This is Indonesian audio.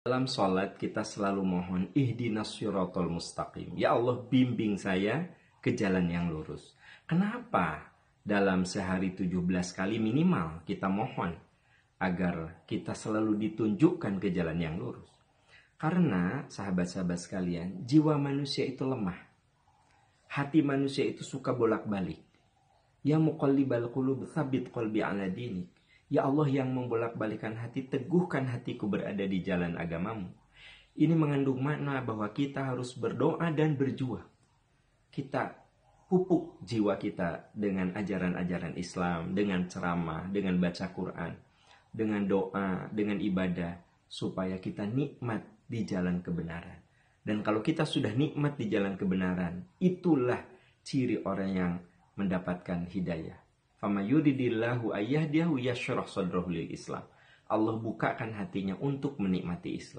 Dalam sholat kita selalu mohon ihdinas mustaqim. Ya Allah bimbing saya ke jalan yang lurus. Kenapa dalam sehari 17 kali minimal kita mohon agar kita selalu ditunjukkan ke jalan yang lurus. Karena sahabat-sahabat sekalian, jiwa manusia itu lemah. Hati manusia itu suka bolak-balik. Ya muqallibal qulub thabit qalbi ala dinik. Ya Allah yang membolak-balikan hati, teguhkan hatiku berada di jalan agamamu. Ini mengandung makna bahwa kita harus berdoa dan berjuang. Kita pupuk jiwa kita dengan ajaran-ajaran Islam, dengan ceramah, dengan baca Quran, dengan doa, dengan ibadah, supaya kita nikmat di jalan kebenaran. Dan kalau kita sudah nikmat di jalan kebenaran, itulah ciri orang yang mendapatkan hidayah. Fama yuridillahu ayyahdiyahu yashrah sadrahu lil Islam. Allah bukakan hatinya untuk menikmati Islam.